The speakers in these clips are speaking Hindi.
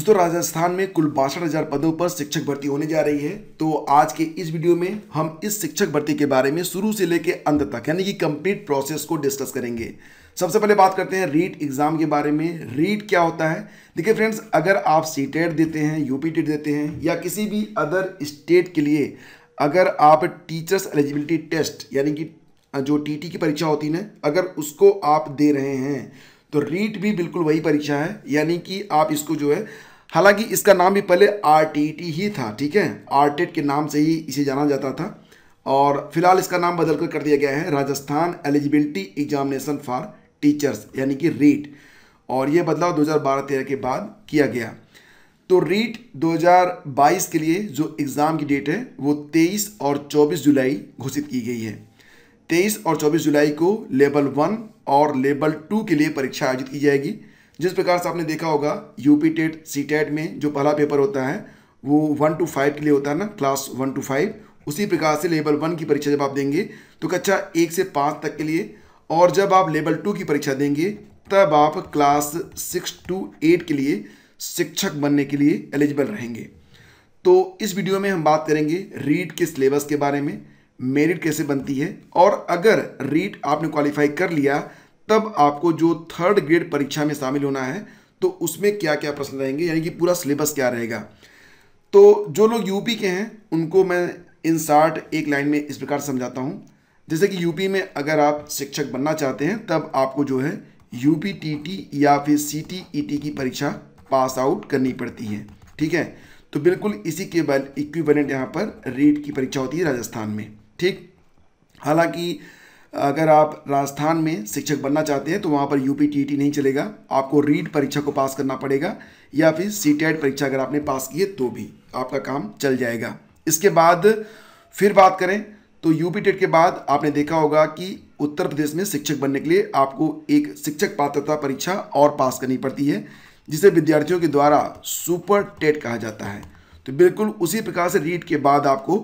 दोस्तों राजस्थान में कुल बासठ हजार पदों पर शिक्षक भर्ती होने जा रही है तो आज के इस वीडियो में हम इस शिक्षक भर्ती के बारे में शुरू से लेकर अंत तक यानी कि कंप्लीट प्रोसेस को डिस्कस करेंगे सबसे पहले बात करते हैं रीट एग्जाम के बारे में रीट क्या होता है देखिए फ्रेंड्स अगर आप सी e देते हैं यूपी टेट देते हैं या किसी भी अदर स्टेट के लिए अगर आप टीचर्स एलिजिबिलिटी टेस्ट यानी कि जो टी की परीक्षा होती है ना अगर उसको आप दे रहे हैं तो रीट भी बिल्कुल वही परीक्षा है यानी कि आप इसको जो है हालांकि इसका नाम भी पहले आर ही था ठीक है आर के नाम से ही इसे जाना जाता था और फिलहाल इसका नाम बदलकर कर दिया गया है Rajasthan eligibility examination for teachers यानी कि रीट और ये बदलाव 2012-13 के बाद किया गया तो रीट 2022 के लिए जो एग्ज़ाम की डेट है वो 23 और 24 जुलाई घोषित की गई है 23 और 24 जुलाई को लेवल वन और लेवल टू के लिए परीक्षा आयोजित की जाएगी जिस प्रकार से आपने देखा होगा यूपी टेट सी टेट में जो पहला पेपर होता है वो वन टू फाइव के लिए होता है ना क्लास वन टू फाइव उसी प्रकार से लेवल वन की परीक्षा जब आप देंगे तो कक्षा एक से पाँच तक के लिए और जब आप लेवल टू की परीक्षा देंगे तब आप क्लास सिक्स टू एट के लिए शिक्षक बनने के लिए एलिजिबल रहेंगे तो इस वीडियो में हम बात करेंगे रीट के सिलेबस के बारे में मेरिट कैसे बनती है और अगर रीट आपने क्वालिफाई कर लिया तब आपको जो थर्ड ग्रेड परीक्षा में शामिल होना है तो उसमें क्या क्या प्रश्न रहेंगे यानी कि पूरा सिलेबस क्या रहेगा तो जो लोग यूपी के हैं उनको मैं इन शार्ट एक लाइन में इस प्रकार समझाता हूँ जैसे कि यूपी में अगर आप शिक्षक बनना चाहते हैं तब आपको जो है यू पी टी टी या फिर सी टी ई टी की परीक्षा पास आउट करनी पड़ती है ठीक है तो बिल्कुल इसी के बल इक्विवेलेंट यहाँ पर रीट की परीक्षा होती है राजस्थान में ठीक हालांकि अगर आप राजस्थान में शिक्षक बनना चाहते हैं तो वहाँ पर यू पी टी नहीं चलेगा आपको रीड परीक्षा को पास करना पड़ेगा या फिर सी परीक्षा अगर आपने पास की है तो भी आपका काम चल जाएगा इसके बाद फिर बात करें तो यूपी टेट के बाद आपने देखा होगा कि उत्तर प्रदेश में शिक्षक बनने के लिए आपको एक शिक्षक पात्रता परीक्षा और पास करनी पड़ती है जिसे विद्यार्थियों के द्वारा सुपर टेट कहा जाता है तो बिल्कुल उसी प्रकार से रीट के बाद आपको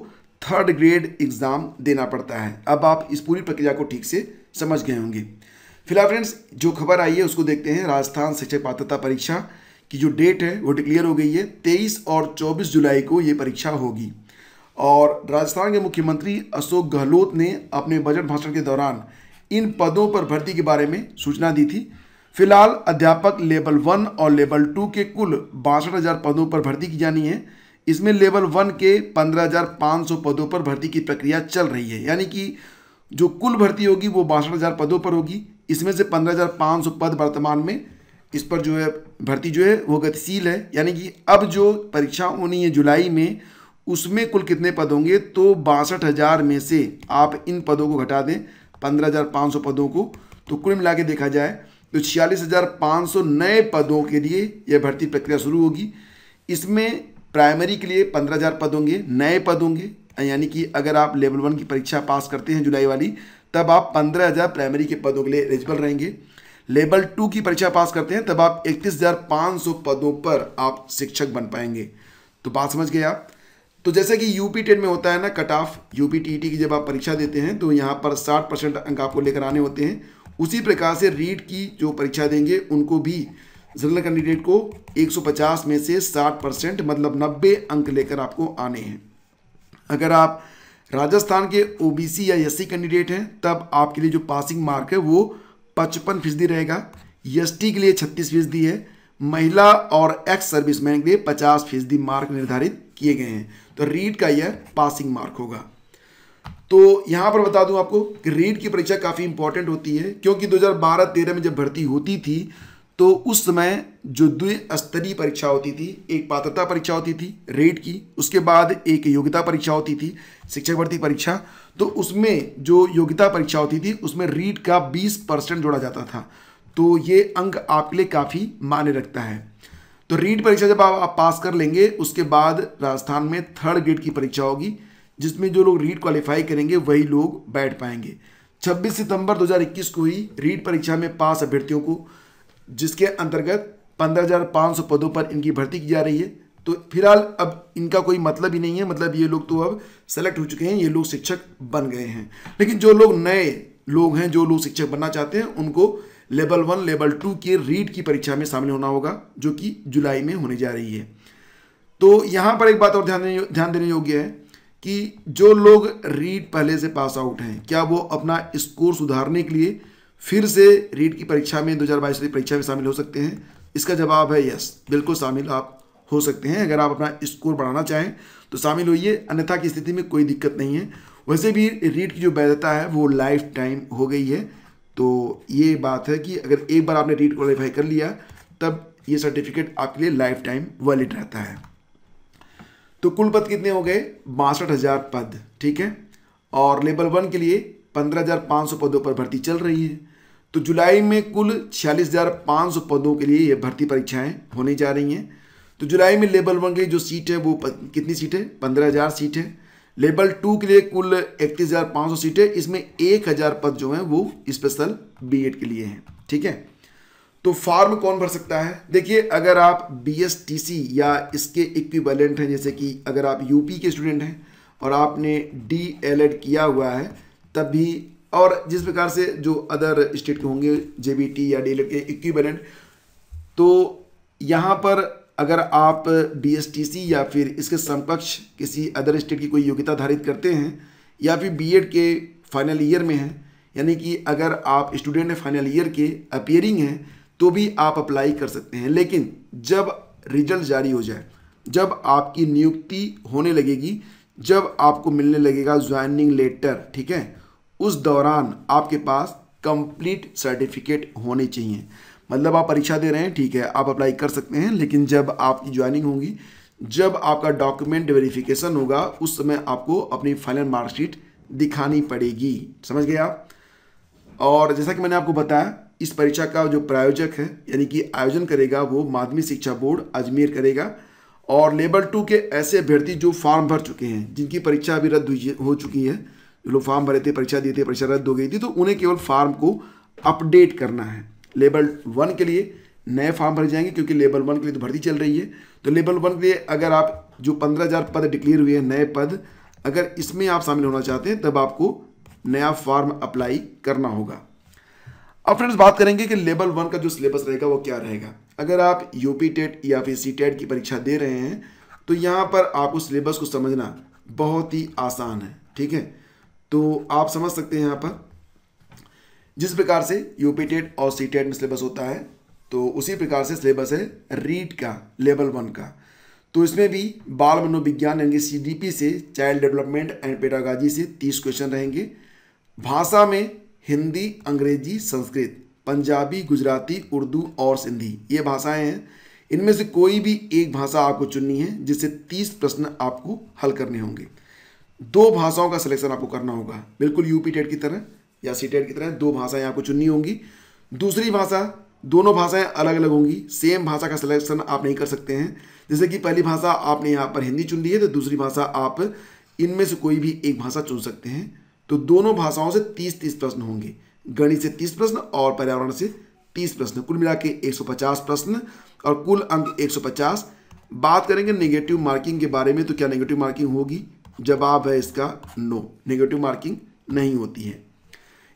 थर्ड ग्रेड एग्ज़ाम देना पड़ता है अब आप इस पूरी प्रक्रिया को ठीक से समझ गए होंगे फिलहाल फ्रेंड्स जो खबर आई है उसको देखते हैं राजस्थान शिक्षक पात्रता परीक्षा की जो डेट है वो डिक्लेयर हो गई है तेईस और चौबीस जुलाई को ये परीक्षा होगी और राजस्थान के मुख्यमंत्री अशोक गहलोत ने अपने बजट भाषण के दौरान इन पदों पर भर्ती के बारे में सूचना दी थी फिलहाल अध्यापक लेवल वन और लेवल टू के कुल बासठ हज़ार पदों पर भर्ती की जानी है इसमें लेवल वन के 15,500 पदों पर भर्ती की प्रक्रिया चल रही है यानी कि जो कुल भर्ती होगी वो बासठ पदों पर होगी इसमें से 15,500 पद वर्तमान में इस पर जो है भर्ती जो है वो गतिशील है यानी कि अब जो परीक्षा होनी है जुलाई में उसमें कुल कितने पद होंगे तो बासठ हज़ार में से आप इन पदों को घटा दें पंद्रह हज़ार पाँच सौ पदों को तो कुल मिला के देखा जाए तो छियालीस हज़ार पाँच सौ नए पदों के लिए यह भर्ती प्रक्रिया शुरू होगी इसमें प्राइमरी के लिए पंद्रह हज़ार पद होंगे नए पद होंगे यानी कि अगर आप लेवल वन की परीक्षा पास करते हैं जुलाई वाली तब आप पंद्रह हज़ार प्राइमरी के पदों के लिए एलिजिबल रहेंगे लेवल टू की परीक्षा पास करते हैं तब आप इकतीस हज़ार पाँच सौ पदों पर आप शिक्षक बन पाएंगे तो बात समझ गए आप तो जैसे कि यूपी टेट में होता है ना कट ऑफ यूपी टी की जब आप परीक्षा देते हैं तो यहाँ पर साठ परसेंट अंक आपको लेकर आने होते हैं उसी प्रकार से रीड की जो परीक्षा देंगे उनको भी जनरल कैंडिडेट को 150 में से 60 परसेंट मतलब 90 अंक लेकर आपको आने हैं अगर आप राजस्थान के ओबीसी या एस कैंडिडेट हैं तब आपके लिए जो पासिंग मार्क है वो पचपन फीसदी रहेगा एस के लिए छत्तीस फीसदी है महिला और एक्स सर्विसमैन के लिए पचास फीसदी मार्क निर्धारित किए गए हैं तो रीड का यह पासिंग मार्क होगा तो यहाँ पर बता दूँ आपको कि रीड की परीक्षा काफ़ी इंपॉर्टेंट होती है क्योंकि 2012-13 में जब भर्ती होती थी तो उस समय जो द्विस्तरीय परीक्षा होती थी एक पात्रता परीक्षा होती थी रेट की उसके बाद एक योग्यता परीक्षा होती थी शिक्षक भर्ती परीक्षा तो उसमें जो योग्यता परीक्षा होती थी उसमें रीट का 20 परसेंट जोड़ा जाता था तो ये अंक आपके लिए काफ़ी मान्य रखता है तो रीट परीक्षा जब आप, आप पास कर लेंगे उसके बाद राजस्थान में थर्ड ग्रेड की परीक्षा होगी जिसमें जो लोग रीट क्वालिफाई करेंगे वही लोग बैठ पाएंगे छब्बीस सितंबर दो को ही रीट परीक्षा में पास अभ्यर्थियों को जिसके अंतर्गत पंद्रह पदों पर इनकी भर्ती की जा रही है तो फिलहाल अब इनका कोई मतलब ही नहीं है मतलब ये लोग तो अब सेलेक्ट हो चुके हैं ये लोग शिक्षक बन गए हैं लेकिन जो लोग नए लोग हैं जो लोग शिक्षक बनना चाहते हैं उनको लेवल वन लेवल टू के रीड की परीक्षा में शामिल होना होगा जो कि जुलाई में होने जा रही है तो यहाँ पर एक बात और ध्यान देने ध्यान देने योग्य है कि जो लोग रीड पहले से पास आउट हैं क्या वो अपना स्कोर सुधारने के लिए फिर से रीट की परीक्षा में दो हज़ार बाईस की परीक्षा में शामिल हो सकते हैं इसका जवाब है यस बिल्कुल शामिल आप हो सकते हैं अगर आप अपना स्कोर बढ़ाना चाहें तो शामिल होइए अन्यथा की स्थिति में कोई दिक्कत नहीं है वैसे भी रीट की जो वैधता है वो लाइफ टाइम हो गई है तो ये बात है कि अगर एक बार आपने रीट क्वालिफाई कर लिया तब ये सर्टिफिकेट आपके लिए लाइफ टाइम वैलिड रहता है तो कुल पद कितने हो गए बासठ हज़ार पद ठीक है और लेवल वन के लिए 15,500 पदों पर भर्ती चल रही है तो जुलाई में कुल 46,500 पदों के लिए ये भर्ती परीक्षाएं होने जा रही हैं तो जुलाई में लेवल वन के लिए जो सीट है वो प, कितनी सीट है पंद्रह हज़ार सीट है लेवल टू के लिए कुल इकतीस हज़ार पाँच सौ सीट है इसमें एक हज़ार पद जो हैं वो स्पेशल बी एड के लिए हैं ठीक है तो फॉर्म कौन भर सकता है देखिए अगर आप बी एस टी सी या इसके इक्विवेलेंट हैं जैसे कि अगर आप यूपी के स्टूडेंट हैं और आपने डी एल एड किया हुआ है तब भी और जिस प्रकार से जो अदर स्टेट के होंगे जे या डी e के इक्विबलेंट तो यहाँ पर अगर आप डी या फिर इसके समकक्ष किसी अदर स्टेट की कोई योग्यता धारित करते हैं या फिर बी के फाइनल ईयर में हैं यानी कि अगर आप स्टूडेंट हैं फाइनल ईयर के अपियरिंग हैं तो भी आप अप्लाई कर सकते हैं लेकिन जब रिजल्ट जारी हो जाए जब आपकी नियुक्ति होने लगेगी जब आपको मिलने लगेगा ज्वाइनिंग लेटर ठीक है उस दौरान आपके पास कंप्लीट सर्टिफिकेट होने चाहिए मतलब आप परीक्षा दे रहे हैं ठीक है आप अप्लाई कर सकते हैं लेकिन जब आपकी ज्वाइनिंग होगी जब आपका डॉक्यूमेंट वेरिफिकेशन होगा उस समय आपको अपनी फाइनल मार्कशीट दिखानी पड़ेगी समझ गए आप और जैसा कि मैंने आपको बताया इस परीक्षा का जो प्रायोजक है यानी कि आयोजन करेगा वो माध्यमिक शिक्षा बोर्ड अजमेर करेगा और लेवल टू के ऐसे अभ्यर्थी जो फॉर्म भर चुके हैं जिनकी परीक्षा अभी रद्द हो चुकी है जो लोग फॉर्म भरे थे परीक्षा दिए थे परीक्षा रद्द हो गई थी तो उन्हें केवल फार्म को अपडेट करना है लेवल वन के लिए नए फॉर्म भरे जाएंगे क्योंकि लेवल वन के लिए तो भर्ती चल रही है तो लेवल वन के लिए अगर आप जो पंद्रह हज़ार पद डिक्लेयर हुए हैं नए पद अगर इसमें आप शामिल होना चाहते हैं तब आपको नया फॉर्म अप्लाई करना होगा अब फ्रेंड्स बात करेंगे कि लेवल वन का जो सिलेबस रहेगा वो क्या रहेगा अगर आप यूपी टेट या फिर सी टेट की परीक्षा दे रहे हैं तो यहाँ पर आपको सिलेबस को समझना बहुत ही आसान है ठीक है तो आप समझ सकते हैं यहाँ पर जिस प्रकार से यूपी और सी टेड में सिलेबस होता है तो उसी प्रकार से सिलेबस है रीड का लेवल वन का तो इसमें भी बाल मनोविज्ञान यानी सीडीपी से चाइल्ड डेवलपमेंट एंड पेडागाजी से तीस क्वेश्चन रहेंगे भाषा में हिंदी अंग्रेजी संस्कृत पंजाबी गुजराती उर्दू और सिंधी ये भाषाएं हैं इनमें से कोई भी एक भाषा आपको चुननी है जिससे तीस प्रश्न आपको हल करने होंगे दो भाषाओं का सिलेक्शन आपको करना होगा बिल्कुल यूपी टेट की तरह या सी टेट की तरह दो भाषाएं आपको चुननी होंगी दूसरी भाषा दोनों भाषाएं अलग अलग होंगी सेम भाषा का सिलेक्शन आप नहीं कर सकते हैं जैसे कि पहली भाषा आपने यहाँ पर हिंदी चुन ली है तो दूसरी भाषा आप इनमें से कोई भी एक भाषा चुन सकते हैं तो दोनों भाषाओं से तीस तीस प्रश्न होंगे गणित से तीस प्रश्न और पर्यावरण से तीस प्रश्न कुल मिला के एक प्रश्न और कुल अंक एक बात करेंगे नेगेटिव मार्किंग के बारे में तो क्या नेगेटिव मार्किंग होगी जवाब है इसका नो नेगेटिव मार्किंग नहीं होती है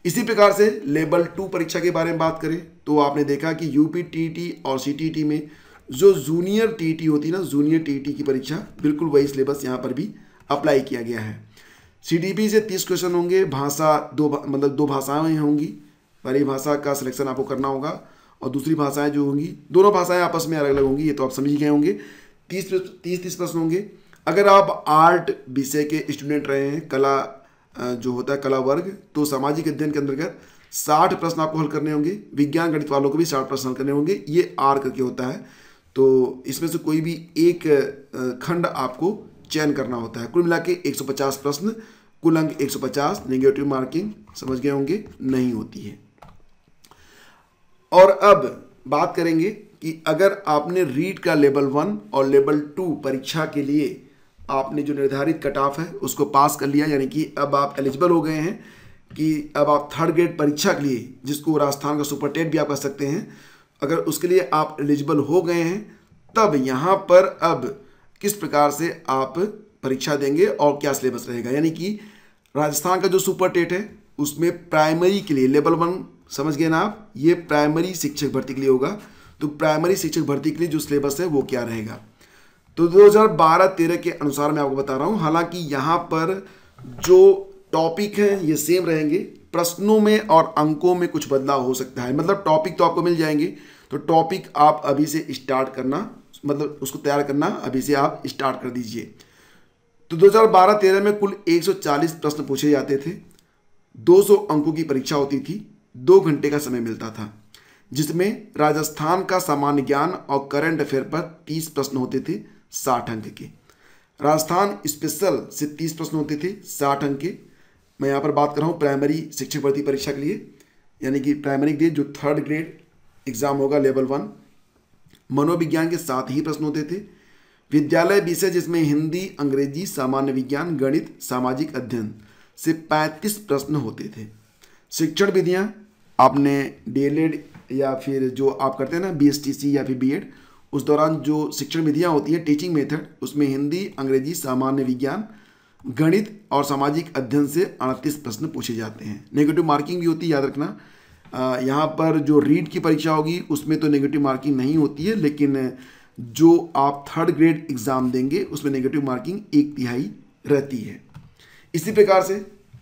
इसी प्रकार से लेवल टू परीक्षा के बारे में बात करें तो आपने देखा कि यूपी टी और टी में जो जूनियर टी होती है ना जूनियर टी की परीक्षा बिल्कुल वही सिलेबस यहाँ पर भी अप्लाई किया गया है पी से तीस क्वेश्चन होंगे भाषा दो मतलब दो भाषाएं होंगी पहली भाषा का सिलेक्शन आपको करना होगा और दूसरी भाषाएं जो होंगी दोनों भाषाएं आपस में अलग अलग होंगी ये तो आप समझ गए होंगे तीस तीस तीस प्रश्न होंगे अगर आप आर्ट विषय के स्टूडेंट रहे हैं कला जो होता है कला वर्ग तो सामाजिक अध्ययन के अंतर्गत साठ प्रश्न आपको हल करने होंगे विज्ञान गणित वालों को भी साठ प्रश्न हल करने होंगे ये आर करके होता है तो इसमें से कोई भी एक खंड आपको चयन करना होता है कुल मिला के एक प्रश्न कुल अंक 150 नेगेटिव मार्किंग समझ गए होंगे नहीं होती है और अब बात करेंगे कि अगर आपने रीड का लेवल वन और लेवल टू परीक्षा के लिए आपने जो निर्धारित कट ऑफ है उसको पास कर लिया यानी कि अब आप एलिजिबल हो गए हैं कि अब आप थर्ड ग्रेड परीक्षा के लिए जिसको राजस्थान का सुपर टेट भी आप कर सकते हैं अगर उसके लिए आप एलिजिबल हो गए हैं तब यहाँ पर अब किस प्रकार से आप परीक्षा देंगे और क्या सिलेबस रहेगा यानी कि राजस्थान का जो सुपर टेट है उसमें प्राइमरी के लिए लेवल वन समझ गए ना आप ये प्राइमरी शिक्षक भर्ती के लिए होगा तो प्राइमरी शिक्षक भर्ती के लिए जो सिलेबस है वो क्या रहेगा तो 2012-13 के अनुसार मैं आपको बता रहा हूँ हालांकि यहाँ पर जो टॉपिक है ये सेम रहेंगे प्रश्नों में और अंकों में कुछ बदलाव हो सकता है मतलब टॉपिक तो आपको मिल जाएंगे तो टॉपिक आप अभी से स्टार्ट करना मतलब उसको तैयार करना अभी से आप स्टार्ट कर दीजिए तो 2012-13 में कुल 140 प्रश्न पूछे जाते थे 200 अंकों की परीक्षा होती थी दो घंटे का समय मिलता था जिसमें राजस्थान का सामान्य ज्ञान और करंट अफेयर पर 30 प्रश्न होते थे साठ अंक की राजस्थान स्पेशल से तीस प्रश्न होते थे साठ अंक के मैं यहाँ पर बात कर रहा हूँ प्राइमरी शिक्षक भर्ती परीक्षा के लिए यानी कि प्राइमरी के जो थर्ड ग्रेड एग्जाम होगा लेवल वन मनोविज्ञान के साथ ही प्रश्न होते थे विद्यालय विषय जिसमें हिंदी अंग्रेजी सामान्य विज्ञान गणित सामाजिक अध्ययन से 35 प्रश्न होते थे शिक्षण विधियाँ आपने डीएलएड या फिर जो आप करते हैं ना बीएसटीसी या फिर बीएड उस दौरान जो शिक्षण विधियाँ होती हैं टीचिंग मेथड उसमें हिंदी अंग्रेजी सामान्य विज्ञान गणित और सामाजिक अध्ययन से अड़तीस प्रश्न पूछे जाते हैं नेगेटिव मार्किंग भी होती है याद रखना यहाँ पर जो रीड की परीक्षा होगी उसमें तो नेगेटिव मार्किंग नहीं होती है लेकिन जो आप थर्ड ग्रेड एग्ज़ाम देंगे उसमें नेगेटिव मार्किंग एक तिहाई रहती है इसी प्रकार से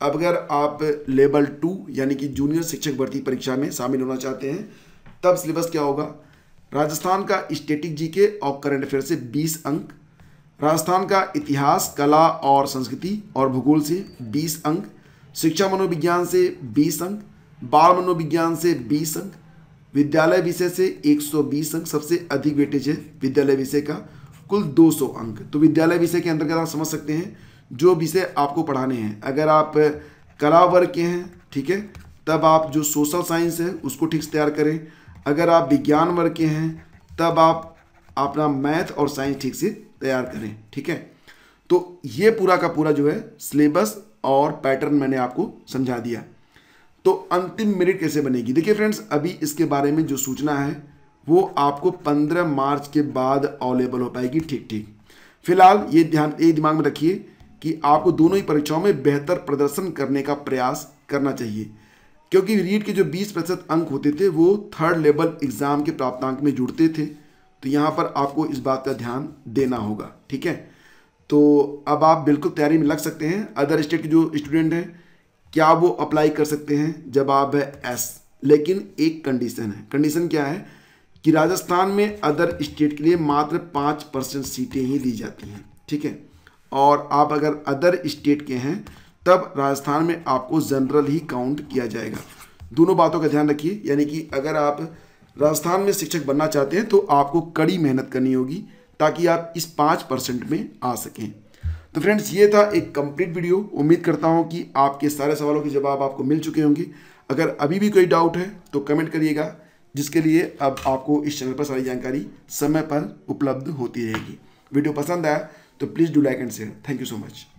अब अगर आप लेवल टू यानी कि जूनियर शिक्षक भर्ती परीक्षा में शामिल होना चाहते हैं तब सिलेबस क्या होगा राजस्थान का स्टेटिक जीके और करंट अफेयर से 20 अंक राजस्थान का इतिहास कला और संस्कृति और भूगोल से 20 अंक शिक्षा मनोविज्ञान से 20 अंक बाल मनोविज्ञान से 20 अंक विद्यालय विषय से 120 अंक सबसे अधिक वेटेज है विद्यालय विषय का कुल 200 अंक तो विद्यालय विषय के अंतर्गत आप समझ सकते हैं जो विषय आपको पढ़ाने हैं अगर आप कला वर्ग के हैं ठीक है तब आप जो सोशल साइंस है उसको ठीक से तैयार करें अगर आप विज्ञान वर्ग के हैं तब आप अपना मैथ और साइंस ठीक से तैयार करें ठीक है तो ये पूरा का पूरा जो है सिलेबस और पैटर्न मैंने आपको समझा दिया तो अंतिम मेरिट कैसे बनेगी देखिए फ्रेंड्स अभी इसके बारे में जो सूचना है वो आपको 15 मार्च के बाद अवेलेबल हो पाएगी ठीक ठीक फिलहाल ये ध्यान ये दिमाग में रखिए कि आपको दोनों ही परीक्षाओं में बेहतर प्रदर्शन करने का प्रयास करना चाहिए क्योंकि रीट के जो 20 प्रतिशत अंक होते थे वो थर्ड लेवल एग्ज़ाम के प्राप्तांक में जुड़ते थे तो यहाँ पर आपको इस बात का ध्यान देना होगा ठीक है तो अब आप बिल्कुल तैयारी में लग सकते हैं अदर स्टेट के जो स्टूडेंट हैं क्या वो अप्लाई कर सकते हैं जवाब है एस लेकिन एक कंडीशन है कंडीशन क्या है कि राजस्थान में अदर स्टेट के लिए मात्र पाँच परसेंट सीटें ही दी जाती हैं ठीक है और आप अगर अदर स्टेट के हैं तब राजस्थान में आपको जनरल ही काउंट किया जाएगा दोनों बातों का ध्यान रखिए यानी कि अगर आप राजस्थान में शिक्षक बनना चाहते हैं तो आपको कड़ी मेहनत करनी होगी ताकि आप इस पाँच परसेंट में आ सकें तो फ्रेंड्स ये था एक कंप्लीट वीडियो उम्मीद करता हूँ कि आपके सारे सवालों के जवाब आपको मिल चुके होंगे अगर अभी भी कोई डाउट है तो कमेंट करिएगा जिसके लिए अब आपको इस चैनल पर सारी जानकारी समय पर उपलब्ध होती रहेगी वीडियो पसंद आया तो please do like and share thank you so much